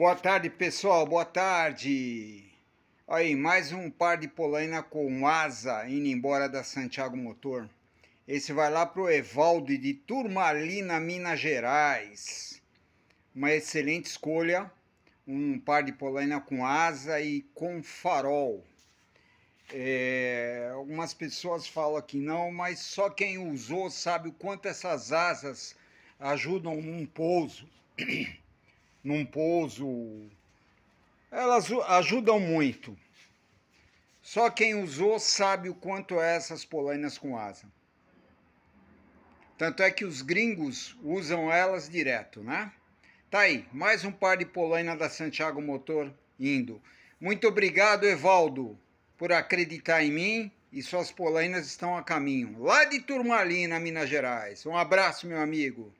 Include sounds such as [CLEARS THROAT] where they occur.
Boa tarde, pessoal. Boa tarde. Aí, mais um par de polaina com asa indo embora da Santiago Motor. Esse vai lá pro Evaldo de Turmalina, Minas Gerais. Uma excelente escolha. Um par de polaina com asa e com farol. É, algumas pessoas falam que não, mas só quem usou sabe o quanto essas asas ajudam um pouso. [CLEARS THROAT] num pouso. Elas ajudam muito. Só quem usou sabe o quanto é essas polainas com asa. Tanto é que os gringos usam elas direto, né? Tá aí, mais um par de polaina da Santiago Motor indo. Muito obrigado, Evaldo, por acreditar em mim e suas polainas estão a caminho. Lá de Turmalina, Minas Gerais. Um abraço, meu amigo.